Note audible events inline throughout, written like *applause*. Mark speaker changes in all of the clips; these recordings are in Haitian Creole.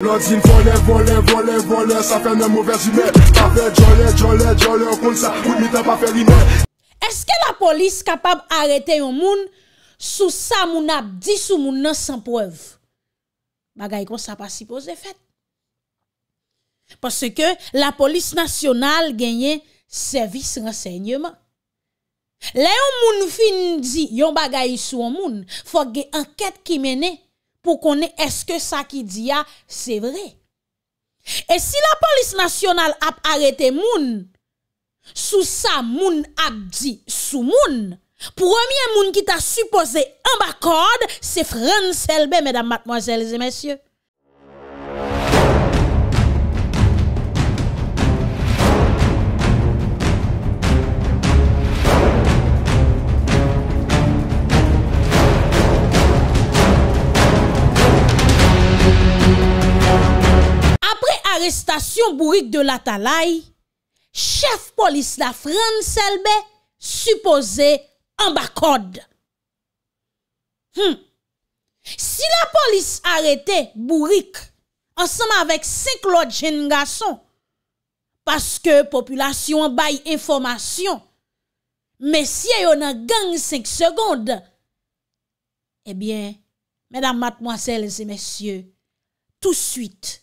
Speaker 1: Lodzin vole, vole, vole, vole, sa fè mè mou versi mè Pa fè djole, djole, djole, kon sa, kout mi tè pa fè rinè Eske la polis kapab arete yon moun Sou sa moun ap di sou moun nan san poev Bagay kon sa pa si pose fèt Pase ke la polis nasyonal genye servis rensegnye man Le yon moun fin di yon bagay sou moun Fò gè anket ki mène pou konen eske sa ki diya, se vre. E si la polis nasyonal ap arete moun, sou sa moun ap di sou moun, premye moun ki ta supose ambakod, se fren selbe, medan matmojelze, mesye. Arrestasyon bourik de la talay Chef polis la fran selbe Supose ambakod Si la polis arete bourik Ansama vek 5 lot jen nga son Paske populasyon bay informasyon Mesye yo nan gang 5 segonde Ebyen, eh medan matmoaselze mesye Tout suite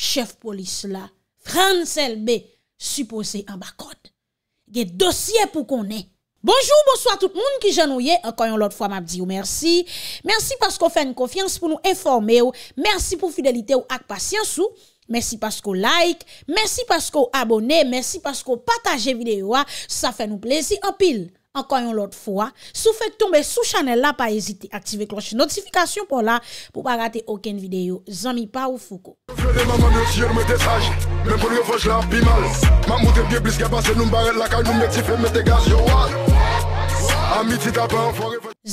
Speaker 1: Chef polis la, fran selbe, supose an bakot. Ge dosye pou konen. Bonjou, bonso a tout moun ki janou ye, akanyon lot fwa map diyo, mersi. Mersi pasko fè n konfians pou nou informe ou, mersi pou fidelite ou ak pasyans ou, mersi pasko like, mersi pasko abone, mersi pasko pataje videyo a, sa fè nou plezi, opil. Anko yon lot fwa, sou fèk tombe sou chanel la pa ezite aktive kloche notifikasyon pou la pou pa rate oken videyo. Zomi pa ou fuko.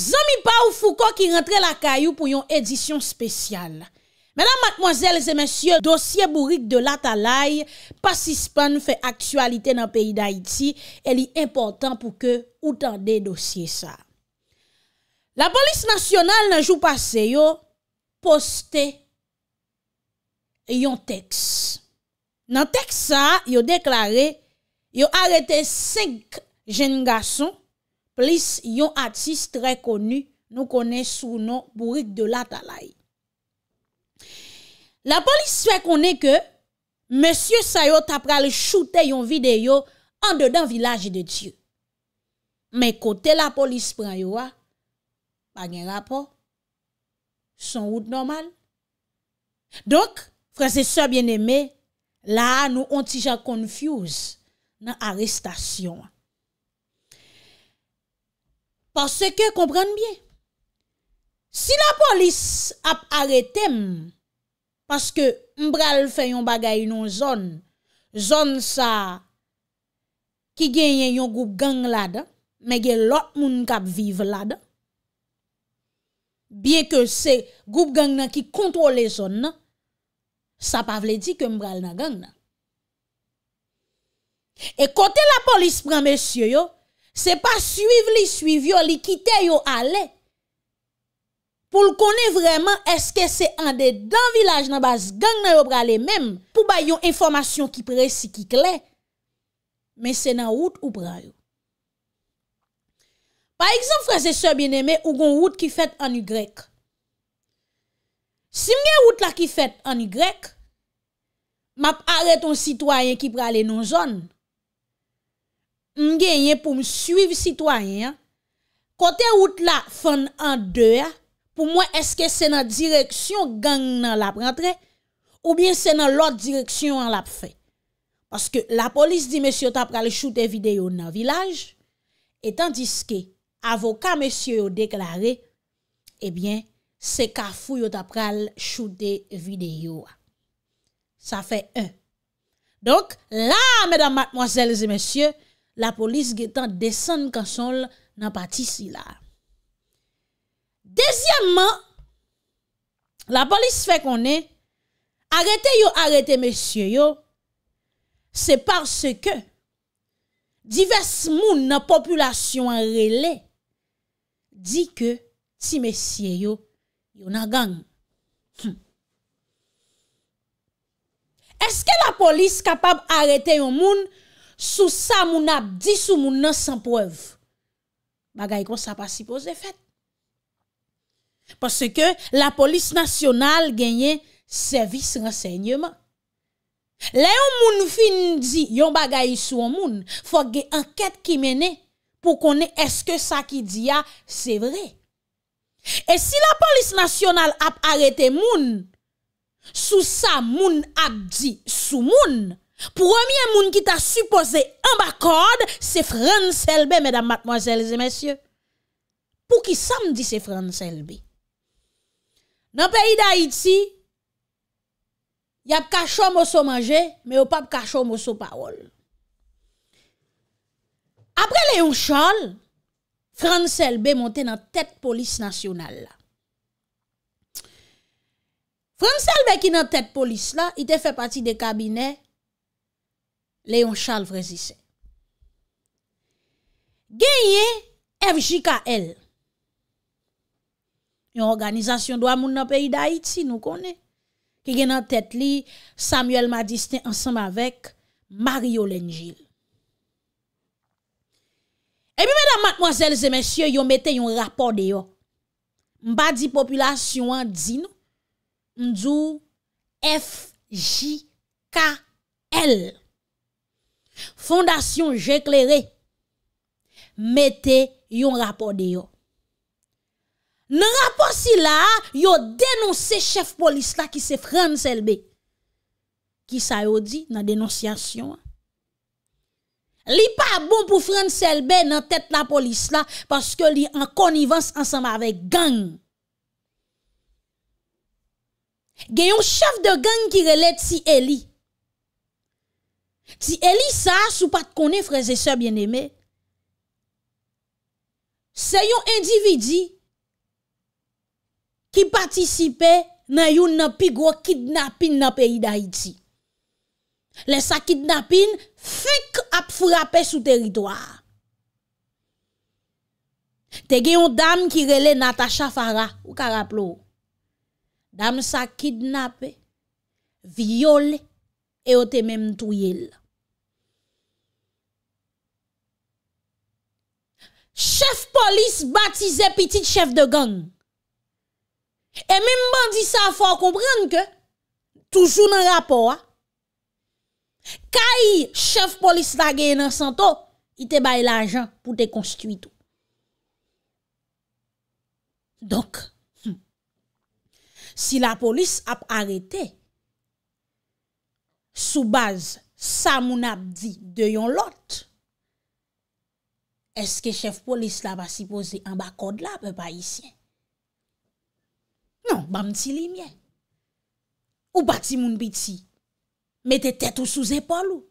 Speaker 1: Zomi pa ou fuko ki rentre la kayou pou yon edisyon spesyal. Madame, mademoiselles et messieurs, dossier bourrique de l'Atalaï, pas si span fè actualité nan peyi d'Haïti, el y important pou ke ou tande dossier sa. La polis nasyonal nan jou pase yo poste yon teks. Nan teks sa, yo deklare, yo arete 5 jen gason plis yon atiste rekonu nou kone sou nou bourrique de l'Atalaï. la polis fwe konen ke monsye sayo tapra le choute yon videyo an de dan vilaje de Diyo. Men kote la polis pran yo wa, pa gen rapor, son wout normal. Donk, franse so bien eme, la nou onti jan konfuse nan arestasyon. Pase ke kompran mwen, si la polis ap aretem, Paske mbral fè yon bagay yon zon, zon sa ki genyen yon goup gang la da, me gen lot moun kap vive la da. Bien ke se goup gang nan ki kontrole zon nan, sa pa vle di ke mbral nan gang nan. E kote la polis pran mesye yo, se pa suiv li suiv yo, li kite yo ale, pou l konen vreman eske se ande dan vilaj nan bas gang nan yo prale menm pou bayon informasyon ki presi ki kle, men se nan wout ou prale. Par exemple, freze se bieneme, ou gon wout ki fet an y. Si mgen wout la ki fet an y, map are ton sitwayen ki prale non zon, mgen yon pou msuiv sitwayen, kote wout la fon an de ya, pou mwen eske se nan direksyon gang nan lap rentre ou bien se nan lot direksyon an lap fè. Paske la polis di mèsyo tap pral choute videyo nan vilaj, etan diske avoka mèsyo yo deklare, ebyen eh se ka fuyo tap pral choute videyo. Sa fè un. Donk la mèdam matmwazèl zi mèsyo, la polis getan desen konsol nan pati si la. Dezyèmman, la polis fè konè, arete yo arete mesye yo, se parse ke divers moun nan populyasyon an rele, di ke ti mesye yo yo nan gang. Eske la polis kapab arete yo moun sou non sa moun ap di sou moun nan sanpwev? Magay kon sa pa sipose fèt. Paske la polis nasyonal genyen servis rensegnman. Le yon moun fin di yon bagay sou moun, fok genyen anket ki mene pou konen eske sa ki di ya, se vre. E si la polis nasyonal ap arete moun, sou sa moun ap di sou moun, promyen moun ki ta supose an bakod, se fran selbe, medan matmojelze, mesye. Pou ki sa m di se fran selbe? Nan peyi da Iti, y ap kachon moso manje, me yo pa ap kachon moso parol. Apre Leon Charles, France LB monte nan tèt polis nasyonal la. France LB ki nan tèt polis la, ite fè pati de kabinet, Leon Charles vresise. Genye, FJKL. Yon organizasyon dwa moun nan peyi da Haiti nou konen. Ki gen nan tet li Samuel Madiste ansanm avek Mario Lengil. E mi mèdame, mademoiselles et messieurs, yon mette yon rapor de yo. Mba di populasyon an di nou. Ndou FJKL. Fondasyon jè klerè. Mette yon rapor de yo. Nan rapor si la, yo denons se chef polis la ki se fran selbe. Ki sa yo di nan denonsyasyon. Li pa bon pou fran selbe nan tet la polis la paske li an konivans ansanm ave gang. Gen yon chef de gang ki rele ti Eli. Ti Eli sa sou pat konen freze se bien eme. Se yon individi, ki patisipe nan yon nan pigwo kidnapin nan peyi da iti. Le sa kidnapin, fik ap frape sou teritoa. Te gen yon dam ki rele Natacha Fara, ou karaplo. Dam sa kidnap, viole, e o te men mtouyel. Chef polis batize pitit chef de gang. E mèm ban di sa fò a komprende ke, toujou nan rapò a, kai chef polis la gen nan santo, i te baye la jan pou te konstuitou. Donk, hmm, si la polis ap arete, sou baz sa moun ap di de yon lot, eske chef polis la va si pose en bakod la pe pa yisyen? Non, ba mti li mwen. Ou ba ti moun biti. Mete tetou sou zepol ou.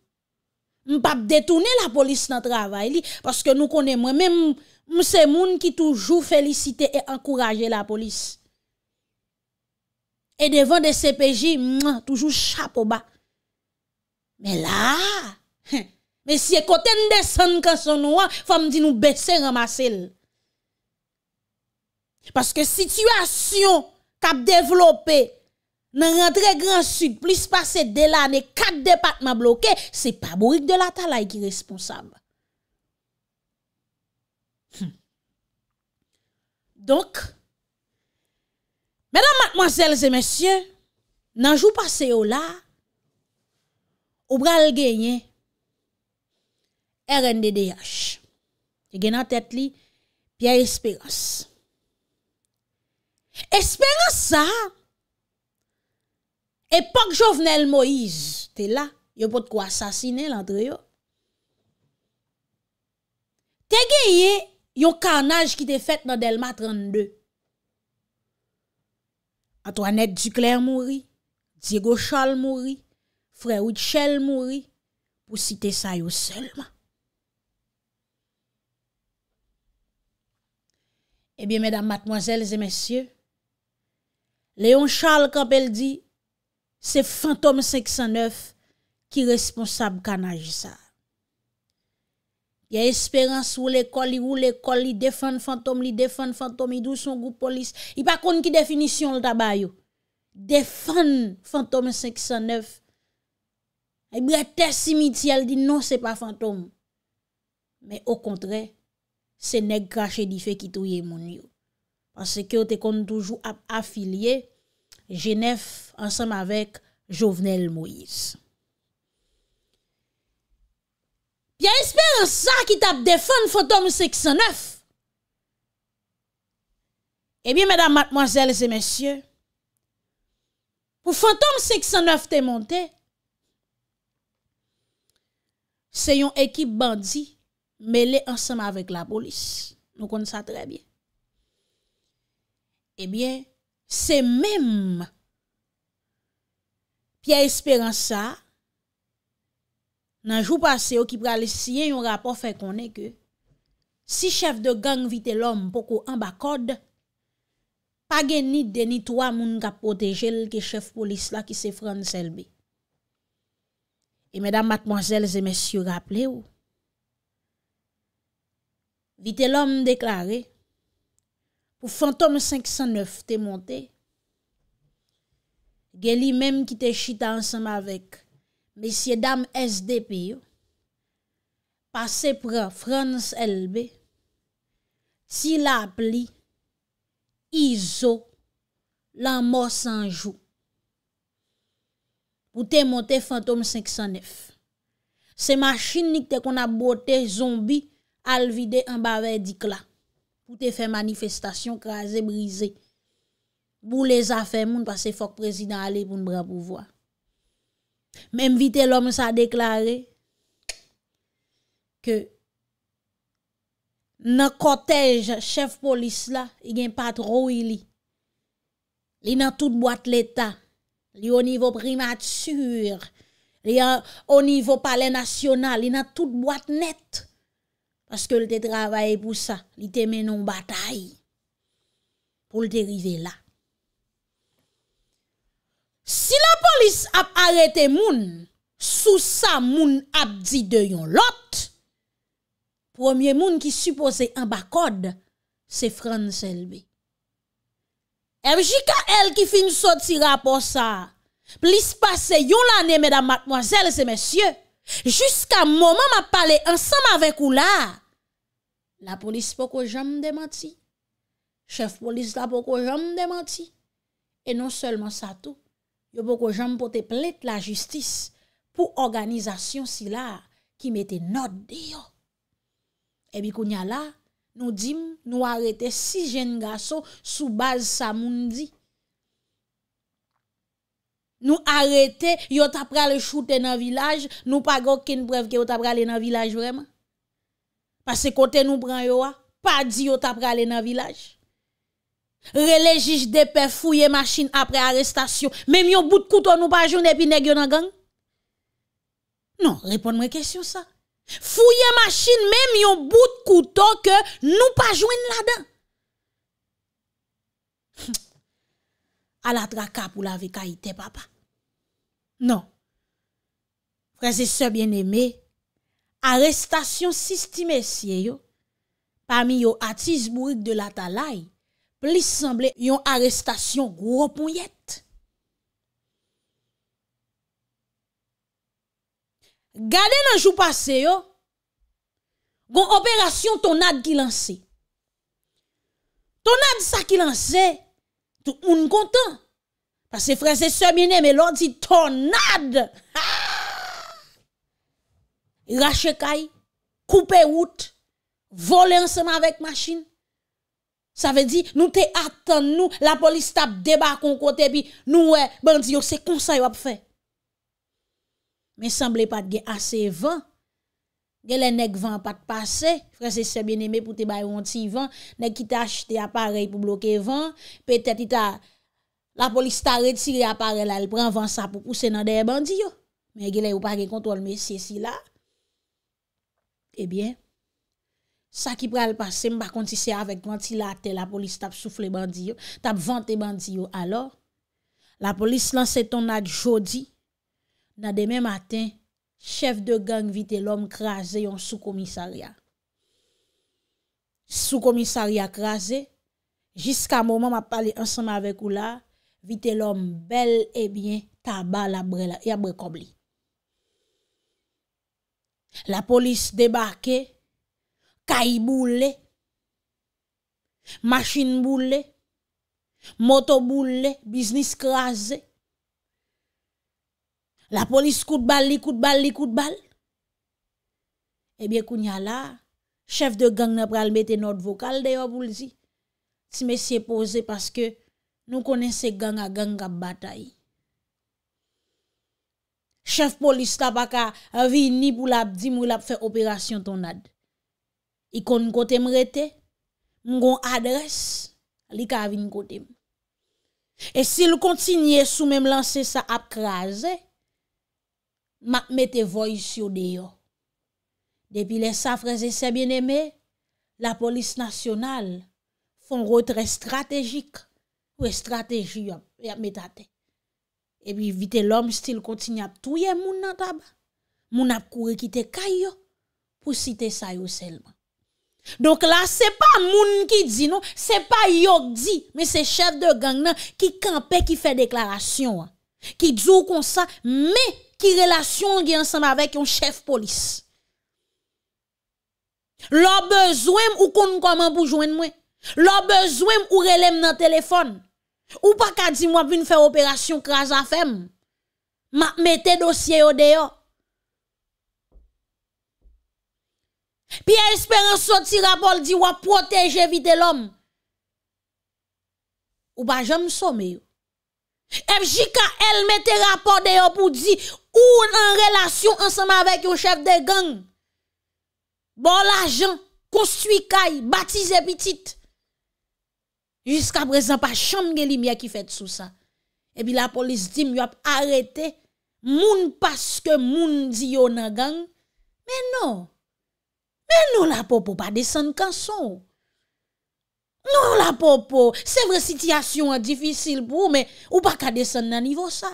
Speaker 1: M pap detounen la polis nan travay li. Paske nou konen mwen. Men mse moun ki toujou felisite e ankouraje la polis. E devan de CPJ, mwen toujou chapo ba. Men la. *laughs* Men si e kote n de san kan son wan, fam di nou bete ramase l. Paske situasyon cap développé dans rentrer grand sud plus passé de l'année quatre départements bloqués c'est pas bourique de la talaye qui est responsable hmm. donc mesdames mademoiselles et messieurs nan jour passé au là au bral RNDDH. Et gagne tête li Pierre Espérance. Espèran sa. Epoch Jovenel Moïse, te la, yo pou te kwa sasine lantre yo. Te geye, yo kanaj ki te fèt nan eh Delma 32. Antoine Duclerk mouri, Diego Chal mouri, Frère Houtchel mouri, ou si te sa yo selman. Ebyen, mesdames, matmozèles et messieurs, Leon Charles Campbell di, se Fantome 509 ki responsab kan aji sa. Ya esperans wou l'ekol, wou l'ekol li defan Fantome, li defan Fantome, idou son group polis, i pa kon ki definisyon l tabay yo. Defan Fantome 509. E bretes simitiyal di, non se pa Fantome. Me o kontre, se neg krashe di fe ki touye moun yo. Ansekyo te kon toujou afilye Genèf ansèm avèk Jovenel Moïse. Pya espè an sa ki tap defon fantom 609? Ebi mèdam matmoazèl zè mèsyè pou fantom 609 te montè se yon ekip bandi mèle ansèm avèk la polis. Nou kon sa trè bè. Ebyen, se mèm Pya esperan sa Nan jou pase ou ki prale siye yon rapor fè konè ke Si chef de gang Vitellom pokou ambakode Pagè ni deni toa moun ka potejel ke chef polis la ki se fran selbe E mèdam matmozèl zè mèsyou raple ou Vitellom deklare pou Fantom 509 te monte, gè li mèm ki te chita ansem avèk, mesye dam SDP yo, pase pran Frans LB, si la ap li, Iso, lan mò sanjou, pou te monte Fantom 509. Se machin niktè kon a bote zombi, al vide an bavè dik la. Ou te fè manifestation, krasè, brisé. Bou les affè moun, pasè fòk prezidant alè pou moun bra pouvoi. Mèm vite lòm sa deklare, ke, nan kotej, chef polis la, y gen patrouili. Li nan tout boite l'Etat. Li o nivou primat sur. Li o nivou pale nasyonal. Li nan tout boite nette. Paske l te travaye pou sa, li te menon batay pou l te rive la. Si la polis ap arete moun, sou sa moun ap di de yon lot, promye moun ki suppose an bakod se fran selbe. E vji ka el ki fin sot si rapo sa, plis pase yon la ne, medan matmwazel se mesye, Juska momen ma pale ansam avek ou la, non la polis poko jom demoti, chef polis la poko jom demoti. E non selman sa tou, yo poko jom pote plet la justis pou organizasyon si la ki mette nodi yo. Ebi kounya la, nou dim nou arete si jen gaso sou baz sa moun di. Nous arrêter, yo t'a pral shooter dans le village, nous pas aucune preuve que yo t'a pral dans village vraiment. Parce que côté nous prend yo pas dit appris t'a aller dans le village. Relé juge de paix fouiller machine après arrestation, même yon bout de couteau nous pas joindre puis nèg yo dans gang. Non, réponds-moi question ça. Fouiller machine même yon bout de couteau que nous pas joindre là-dedans. al atra kap ou la veka ite papa. Non. Prese se bien eme, arestasyon sisti mesye yo, pami yo atis bourik de la talay, pli semble yon arestasyon gwo poun yet. Gade nan jou pase yo, gon operasyon ton ad ki lanse. Ton ad sa ki lanse, tout le monde content. Parce que frère, c'est bien mais l'on dit tornade. Ah! Rache caille, couper route, voler ensemble avec machine. Ça veut dire, nous te attendons, nous, la police tape débat qu'on côté, puis nous, ouais, c'est comme ça, va faire. Mais semble pas de assez vent Gyele nek van pat pase, frese se bieneme pou te bayon eh ti van, nek ki ta achete aparel pou bloke van, petet la polis ta retire aparel la, el pren van sa pou puse nan deye bandiyo. Men gyele ou pa ge kontrol mesi esi la. Ebyen, sa ki pral pase, mba kontise avèk vanti la ate, la polis tap soufle bandiyo, tap vante bandiyo. Alo, la polis lanse ton ad jodi, nan demè matin, Chef de gang vite l'om krasè yon sou komisarya. Sou komisarya krasè, jiska mouman ma pali ansanman vek ou la, vite l'om bel e bie taba la brela, ya bre kobli. La polis debake, kay boule, masin boule, moto boule, biznis krasè. La polis kout bal, li kout bal, li kout bal. Ebyè koun ya la, chef de gang na pral mette not vokal deyo pou li zi. Si me siye pose paske, nou konense gang a gang a batay. Chef polis ta baka, avi ni pou la ap di mou la ap fe operasyon ton ad. I kon nkote m rete, m goun adres, li ka avi nkote m. E si lou kontinye sou men lanse sa ap kraze, Matme te voysyo de yo. Depi le safreze se bieneme, la polis nasyonal fon rotre strategik pou e strategi yon. Yon metate. Epi vite lom stil kontin ap touye moun nan taba. Moun ap kure kite kay yo pou site sayo selman. Donk la se pa moun ki di nou, se pa yok di, me se chef de gang nan ki kampe ki fe deklarasyon. Ki djou kon sa, me, Ki relasyon gen ansanm avek yon chef polis. Lo bezwenm ou konn koman pou jwen mwen. Lo bezwenm ou relem nan telefon. Ou pa kadzim wap vin fè operasyon kras afem. Ma metè dosye yo deyo. Pi espèran so ti rapol di wap protej evite l'om. Ou pa jom so me yo. Fj ka el metè rapol deyo pou di... ou en relation ensemble avec un chef de gang. Bon l'argent, construit caille, baptise petite. Jusqu'à présent, pas chambre de lumière qui fait sous ça. Et puis la police dit, y a arrêté moun parce que moun dit yon nan gang. Mais non. Mais non la popo pas descendre canson. Non la popo, c'est vrai situation difficile pour vous, mais ou pas qu'à descendre à niveau ça.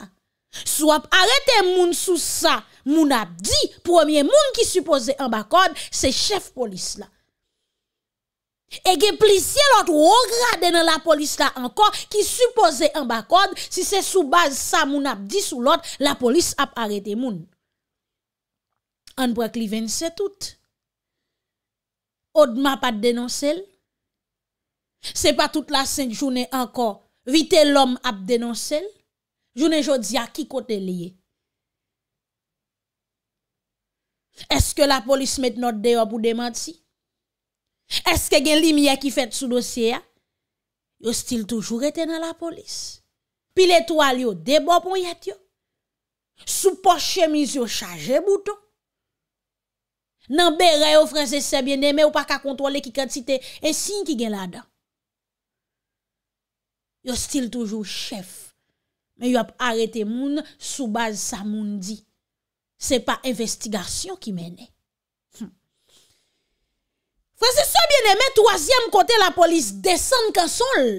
Speaker 1: Sou ap arete moun sou sa moun ap di Premier moun ki suppose an bakod se chef polis la Ege plisye lot ou rograde nan la polis la anko Ki suppose an bakod si se sou base sa moun ap di sou lot La polis ap arete moun An pou ak li vense tout O de map ap denonsel Se pa tout la senjoune anko Vite l'om ap denonsel Jounen jò dzi a ki kote liye? Eske la polis met not deyo pou demanti? Eske gen limye ki fet sou dosye a? Yo stil toujou reten nan la polis? Pi le toal yo debopon yet yo? Sou poche mis yo chaje bouton? Nan bere yo franse sebyen neme ou pak a kontrole ki kante site e sin ki gen la dan? Yo stil toujou chef? Men yo ap arete moun soubaz sa moun di. Se pa investigasyon ki mene. Fase so bieneme, toasyem kote la polis desen kansol.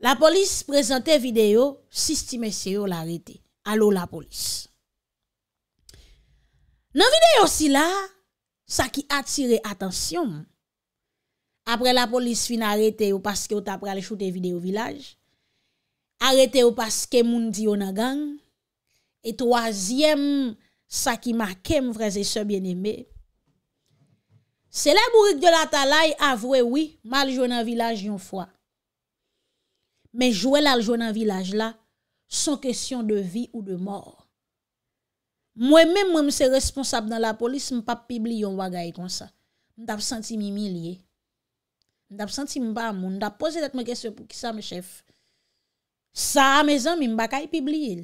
Speaker 1: La polis prezante video, si sti mesye yo la arete. Alo la polis. Nan video si la, sa ki atire atensyon moun. apre la polis fin arete ou paske ou tapre ale choute vide ou vilaj, arete ou paske moun di yon agang, e troaziyem sa ki ma kem vreze se bieneme, se la mourik de la talay avwe wii, ma aljou nan vilaj yon fwa, men jwela aljou nan vilaj la, son kesyon de vi ou de mor. Mwen men mwen mwen se responsab nan la polis, m pap pibli yon waga e konsa, m tap senti mi mi liye, Ndap senti mba moun, ndap pose let me kese pou ki sa me chef. Sa a me zan mi mba kaye pibli el.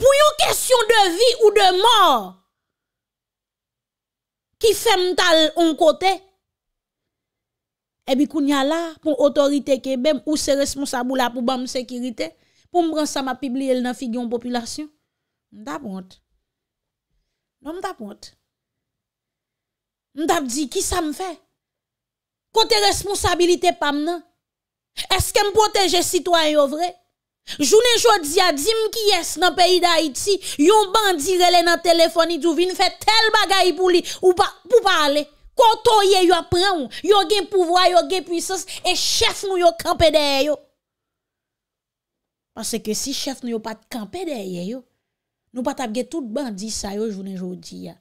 Speaker 1: Pou yo kese de vi ou de mor, ki fe mtal on kote, ebi kou nyal la pou otorite ke bem ou se responsabou la pou bam sekirite, pou mbran sa ma pibli el nan figyon populasyon. Ndap mwote. Mwote mdap mwote. Ndap non di ki sa mwe fe. Kote responsabilité pam nan? Est-ce que me protéger citoyen vrai? Journée jodi a dim qui est dans pays d'Haïti, yon bandit relè le téléphone dou vin fait tel bagay pour li ou pas pour parler. Koto ye yo pran, yo gen pouvoir, yon gen puissance et chef nou yon campé derrière Parce que si chef nou yon pas campé derrière nous pas tap tout bandit sa yo journée jodi a.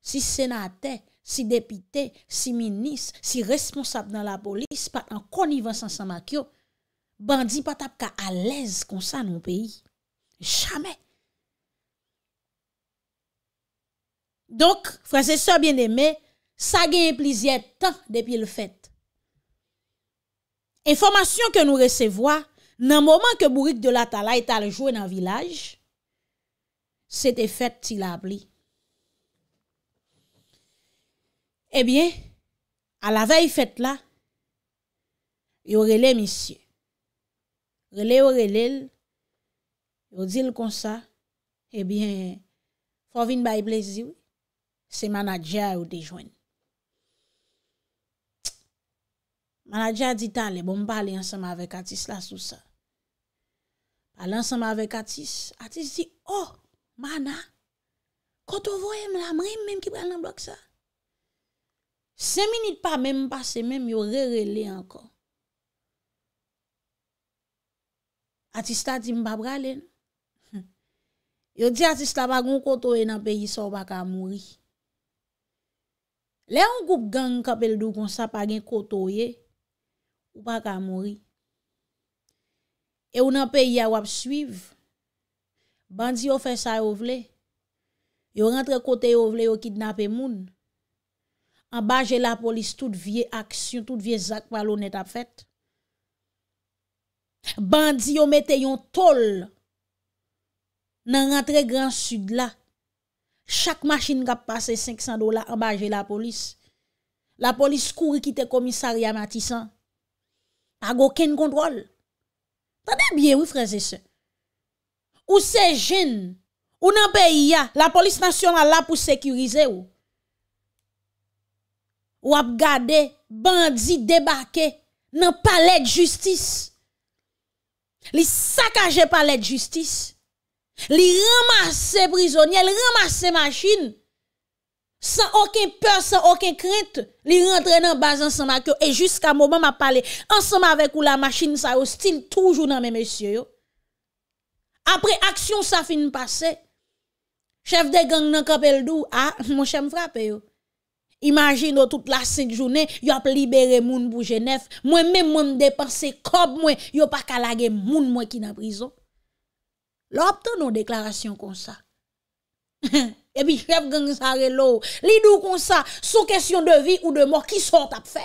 Speaker 1: Si sénateur Si depite, si minis, si responsable nan la polis pa an konivansan sa makyo, bandi patap ka alèz konsan nou peyi. Jamè. Donk, franseseur bien demè, sa genye plizye tan depi le fèt. Enfomasyon ke nou resevoa nan mouman ke bourik de la talay taljouen nan vilaj, se te fèt si la pli. Eh bien, à la veille fête là, il y aurait les messieurs. Relé ou relé, ou dit comme ça, eh bien, faut venir by plaisir, c'est manager qui de joine. dit allez, bon, parle ensemble avec Atis là sous ça. Parle ensemble avec Atis, Atis dit, oh, mana, quand on voit la même qui prend un bloc ça, Seminit pa mèm passe mèm, yo re-rele ankon. Atista tim babra lè. *laughs* Yo di atista pa goun koto e nan peyi sa ou baka mouri. Le an goup gang kapel dou goun sa pa gen koto e, ou baka mouri. E ou nan peyi a wap suiv. Bandi yo fè sa yo vle. Yo rentre kote yo vle yo kidnap e moun. ambaje la polis tout vie aksyon, tout vie zak palo net ap fèt. Bandi yo mette yon tol nan rentre gran sud la. Chak masjin kap pase 500 dola ambaje la polis. La polis kouri kite komisari ya matisan. Ago ken kontrol. Tade bie wifreze se. Ou se jen, ou nan peyi ya, la polis nasyonal la pou sekirize wou. ou ap gade bandi debake nan palais de justice. Li saccager palais de justice. Li ramasser prisonniers, li ramasser machines. Sans aucune peur, sans aucun crainte, li rentre dans base ensemble et yo. jusqu'à moment moment ma parlé. Ensemble avec ou la machine ça hostile toujours dans nan messieurs. Après, action ça sa fin passe. chef de gang nan kapel dou, a, ah, mon chèm Imagine yo tout la 5 jounen, yo ap libere moun pou jenef, mwen men mwen depanse kop mwen, yo pa kalage moun mwen ki na brison. Lopte nou deklarasyon kon sa. *laughs* E bi chef gangzare lou, li dou kon sa, sou kesyon de vi ou de moun, ki sort ap fe?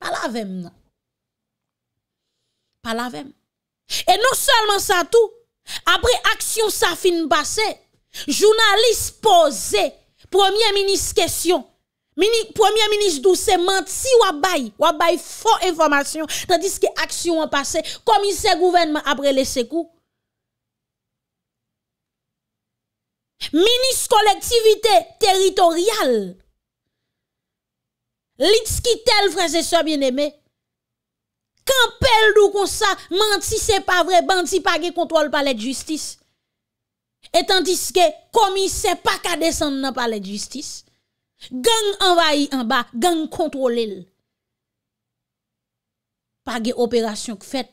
Speaker 1: Palavem nan. Palavem. E nou salman sa tou, apre aksyon sa fin basse, jounalise posey, Premier ministre question, premier ministre dou se manti wabay, wabay fò informasyon, tandis ki aksyon wapase, komise gouvenman apre lese kou. Ministre kolektivite teritorial, lits ki tel franse so bien eme, kan pel dou konsa manti se pa vre, banti pa ge kontrol palet justice. Etan diske komi se pa kadesan nan palet justice Gang anvayi an ba, gang kontrol el Pa ge operasyon k fet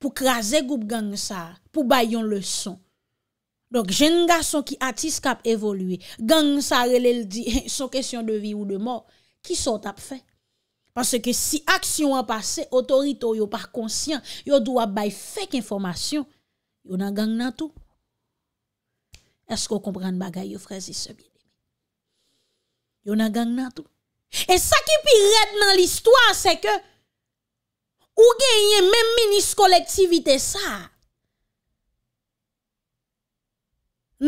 Speaker 1: Pou kraze goup gang sa Pou bay yon le son Donk jen gason ki atis kap evolue Gang sa relel di son kesyon de vi ou de mor Ki son tap fe Pase ke si aksyon an pase Otorito yo par konsyen Yo dwa bay fek informasyon Yo nan gang nan tou Esko komprende bagay yo frazi sebi? Yon a gang nan tou. E sa ki pi red nan l'histoire se ke ou genye men menis kolektivite sa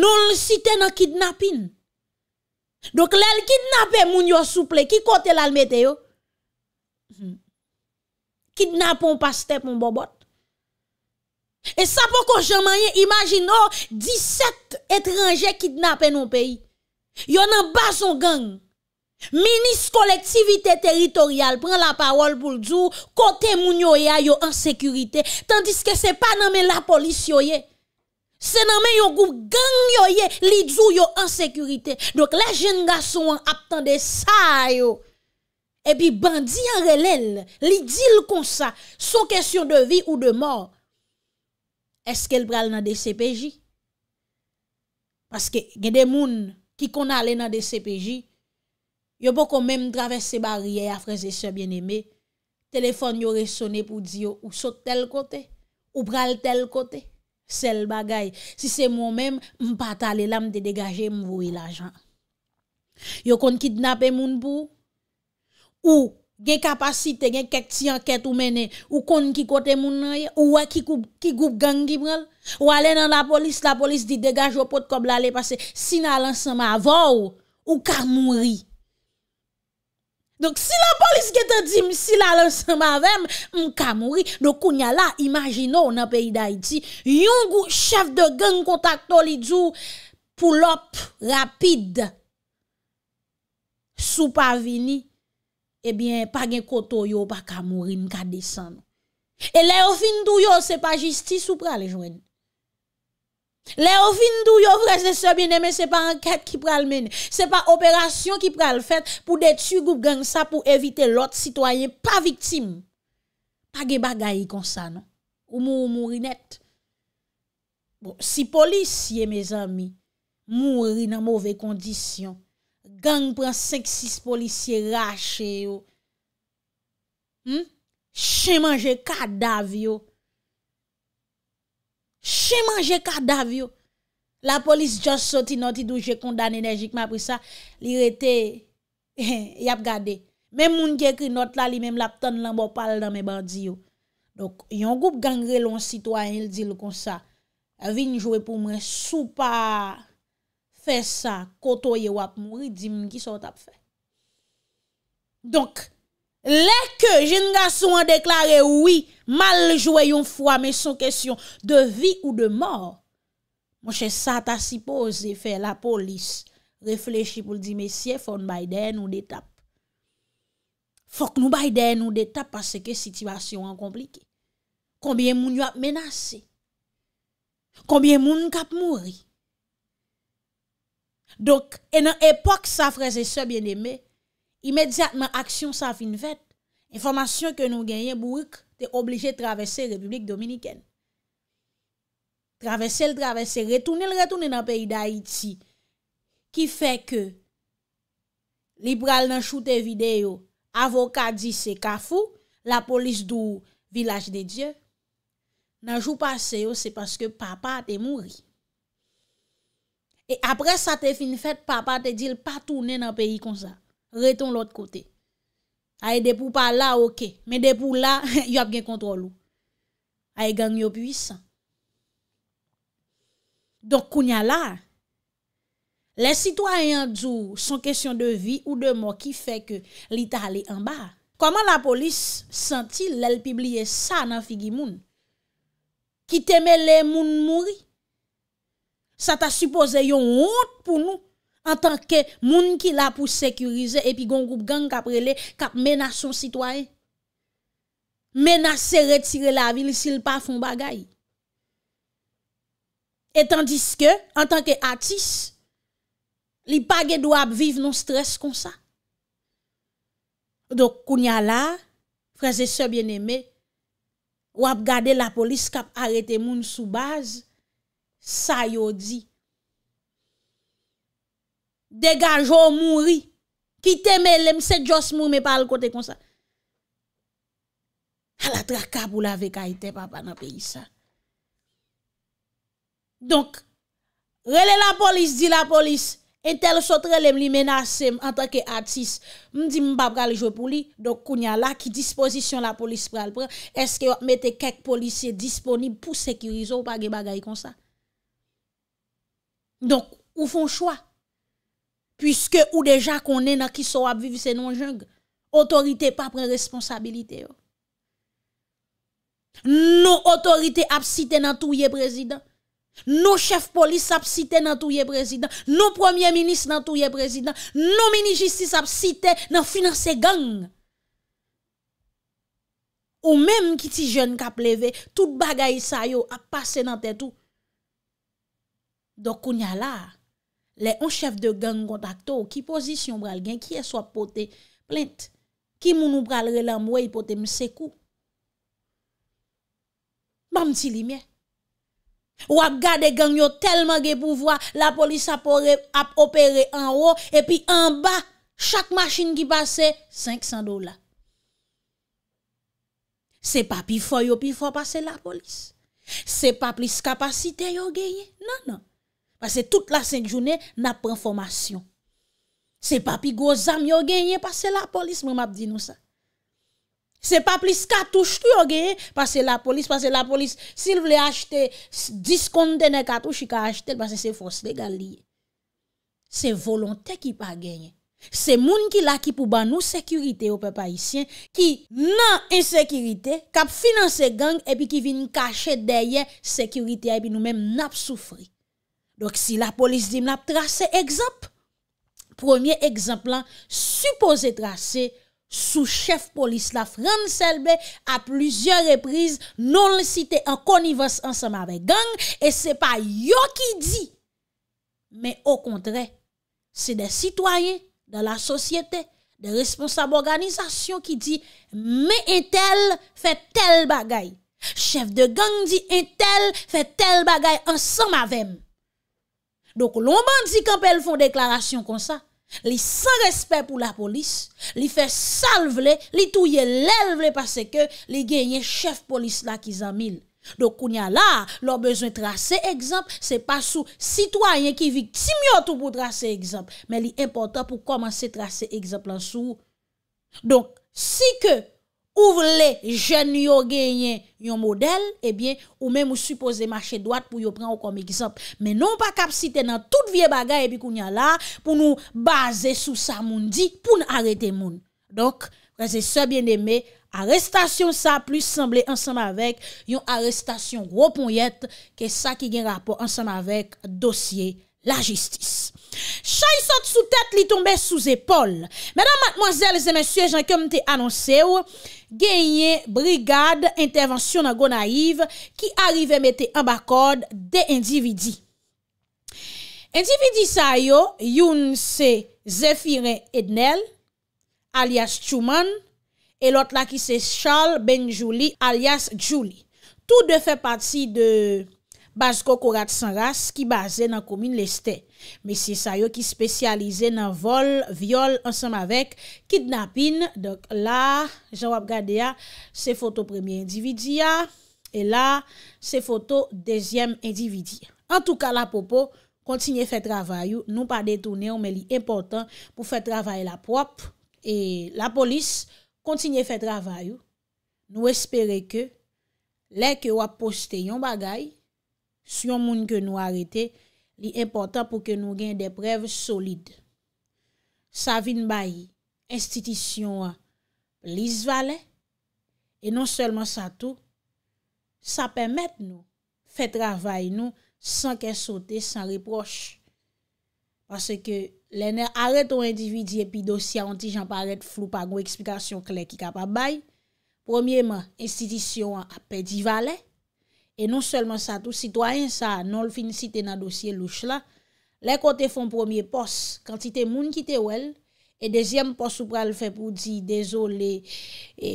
Speaker 1: non si ten a kidnapin. Dok lel kidnapen moun yo souple, ki kote lalmete yo? Hmm. Kidnapon pas tepon bobot. E sa pou kon jaman yon imagine 17 etranje kidnapen yon peyi. Yon nan bazon gang. Minis kolektivite teritorial pren la pawol pou l'dzou, kote moun yo ya yo ansekurite. Tandis ke se pa nanmen la polis yo ye. Se nanmen yon goup gang yo ye, li dzou yo ansekurite. Dok la jen nga sou an aptande sa yo. E pi bandi anrelen li dil kon sa, son kesyon de vi ou de mor. Eske el pral na DCPJ? Paske gede moun ki kon ale na DCPJ, yo pou kon men travese bariye ya freze se bien eme, telefon yo resone pou di yo, ou sot tel kote, ou pral tel kote, sel bagay. Si se moun men, m pata le lam de degaje m vou il ajan. Yo kon kidnap e moun pou? Ou, gen kapasite, gen kek ti anket ou mene, ou kon ki kote moun naye, ou wak ki goup gangi brel, ou ale nan la polis, la polis di degaj ou pot kob lale pase, si nan lan sanba avou, ou ka mouri. Dok si la polis gen te di, si nan lan sanba avèm, mou ka mouri. Dok kou nyal la, imagino nan peyi da iti, yon gou chef de gang kontakto li djou, pou lop, rapide, sou pavini, Ebyen, eh pa gen koto yo, pa ka mourin, ka desan. E le ofindou yo, se pa jistis ou pra le jweni. Le ofindou yo, vre se se bine, men se pa anket ki pral mene. Se pa operasyon ki pral fet, pou detu goup gen sa, pou evite lot sitwayen, pa viktim. Pa gen bagayi konsa, non. Ou mou mou rinet. Bon, si polisye, me zami, mou rinan mouve kondisyon, Gang pren 5-6 polisye rache yo. Hmm? Che manje kada vyo. Che manje kada vyo. La polis jos soti noti dou jek kondane enerjikman pou sa. Li rete *laughs* yap gade. Mem moun ki ekri not la li mem lap ton lambopal dan me bandi yo. Yon goup gangre lon sitwa en yon dil kon sa. Vin jouwe pou mwen sou pa... Fè sa, koto ye wap mouri, di moun ki son tap fè. Donk, lè ke jen nga sou an deklare oui, mal jouè yon fwa, men son kèsyon de vi ou de mor, moun chè sa ta si pose fè la polis, reflechi pou l'di mesye, fòn bayden ou detap. Fòk nou bayden ou detap asè ke sityvasyon an komplike. Konbyen moun yon ap menase. Konbyen moun kap mouri. Dok, en an epok sa fraze se byen eme, imediatman aksyon sa fin vet, informasyon ke nou genye, bourouk, te oblije travese Republik Dominiken. Travese l travese, retounen l retounen nan peyi da Haiti, ki fe ke, liberal nan choute videyo, avoka di se kafou, la polis dou village de Diyan, nan jou paseyo, se paske papa te mouri. E apre sa te fin fèt, papa te dil pa tounen an peyi kon sa. Reton l'ot kote. A e depou pa la, ok. Men depou la, yo ap gen kontrol ou. A e gang yo pwisan. Dok kounya la, le sitwayan djou son kesyon de vi ou de mo ki fe ke li ta ale an ba. Koman la polis sentil lel pibliye sa nan figi moun? Ki teme le moun mouri? Sa ta suppose yon honte pou nou an tanke moun ki la pou sekurize epi gongoup gang kap rele kap mena son sitwayen. Menase retire la vil sil pa fon bagay. Etan diske, an tanke atis, li page dwa non ap vive non stres kon sa. Dok kounya la, freze se bien eme, wap gade la polis kap arete moun sou baz an tanke Sa yo di. Dega jò mouri. Ki teme lem se jòs mouri me pal kote konsa. A la trakab ou la vek ay te papa nan pe yisa. Donk. Rele la polis, di la polis. E tel sotre lem li menase m entake atis. M di m bab kal jò pou li. Dok koun ya la ki disposition la polis pral pral. Eske yo mete kek polisye disponib pou sekirizo ou pa ge bagay konsa. Donk, ou fon chwa, pwiske ou deja konen a ki so ap vivi se non jeng, otorite pa pren responsabilite yo. Non otorite ap site nan touye prezident, non chef polis ap site nan touye prezident, non premier minis nan touye prezident, non mini jistis ap site nan finanse gang. Ou menm ki ti jen kap leve, tout bagay sa yo ap pase nan te tou, Dok koun ya la, le an chef de gang kontakto ki pozisyon bral gen, ki eswa pote plente. Ki moun ou bral relam wey pote mseku. Bam ti li mwen. Ou ap gade gang yo telman ge pouvoa, la polis ap opere an wo, epi an ba, chak masin ki pase, 500 dola. Se pa pi fo yo pi fo pase la polis. Se pa plis kapasite yo geye. Nan nan. Pase tout la 5 jounè, na pren formasyon. Se papi gozami yo genye, pase la polis, mwen map di nou sa. Se papi skatouj ki yo genye, pase la polis, pase la polis, si l vle achete, diskonde ne katouj ki ka achete, pase se fos legal liye. Se volontè ki pa genye. Se moun ki la ki pou ban nou sekurite ou pe pa isyen, ki nan ensekirite, kap finanse gang, epi ki vin kache deye, sekurite, epi nou men nap soufri. Donc si la police dit m'a tracé exemple, premier exemple supposé tracé sous chef police la France Selbe à plusieurs reprises non le cité en connivence ensemble avec gang et c'est pas yo qui dit mais au contraire c'est des citoyens de la société des responsables d'organisation qui dit mais un tel fait tel bagaille chef de gang dit un tel fait tel bagaille ensemble avec Donk loman di kamp el fon deklarasyon kon sa, li san respet pou la polis, li fe salvele, li touye levle, pase ke li genye chef polis la ki zan mil. Donk koun ya la, lor bezwen trase ekzamp, se pa sou sitwayen ki vitim yo tou pou trase ekzamp, men li importan pou komanse trase ekzamp lan sou. Donk, si ke, ouvre le jen yo genyen yon model, ebyen, ou men mou suppose marcher doat pou yo pran ou kom ekzamp, men non pa kapsite nan tout vie bagay epi koun ya la, pou nou baze sou sa moun di, pou nou arete moun. Donk, raze se bien deme, arrestasyon sa plus semble ansanm avek, yon arrestasyon gwo pon yet, ke sa ki gen rapor ansanm avek dosye la jistis. Chay sot sou tet li tombe sou zepol. Menan matmozel, zemensye, jan kem te anonsew, genye brigade intervensyon nan go naiv ki arive mette an bakod de endividi. Endividi sa yo, youn se Zephirin Ednel alias Chouman e lot la ki se Charles Benjouli alias Julie. Tout de fè pati de Bazko korat san ras ki baze nan komine leste. Mesye sayo ki spesyalize nan vol, viol, ansam avek, kidnapin. Donk la, jan wap gade ya, se foto premye individi ya. E la, se foto dezyem individi. En tou ka la popo, kontinye fe travayou. Nou pa detounen, ou men li important pou fe travay la prop. E la polis, kontinye fe travayou. Nou espere ke, lè ke wap poste yon bagay, Si yon moun ke nou arete, li importan pou ke nou gen depreve solide. Sa vin bayi, institisyon lise valen, e non selman sa tou, sa pèmèt nou, fè travay nou, san ke sote, san reproche. Pase ke lè ne arete ou individye pi dosya anti jamparet flou pa gou eksplikasyon kler ki ka pa bayi. Premierman, institisyon apè di valen, e non selman sa tou sitwayen sa, non l finisite nan dosye louch la, lè kote fon pwomye pos, kantite moun ki te wèl, e dezyem pos ou pral fè pou di, dezo lè, e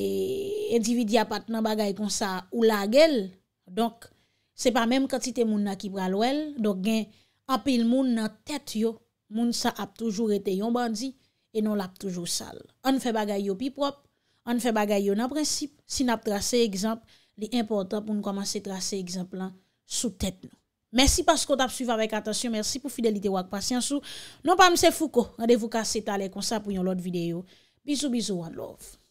Speaker 1: individy apat nan bagay kon sa, ou la gel, donk, se pa mèm kantite moun na ki pral wèl, donk gen, apil moun nan tèt yo, moun sa ap toujou rete yon bandi, e non l ap toujou sal. An fè bagay yo pi prop, an fè bagay yo nan prinsip, si nan ap trase ekzamp, li importan pou nou komanse trase egzemplan sou tèt nou. Mersi paskot ap suiv avèk atasyon, mersi pou fidelite wak pasyansou. Non pa mse fouko, ade vou kase talè konsa pou yon lot videyo. Bizou, bizou, wad love.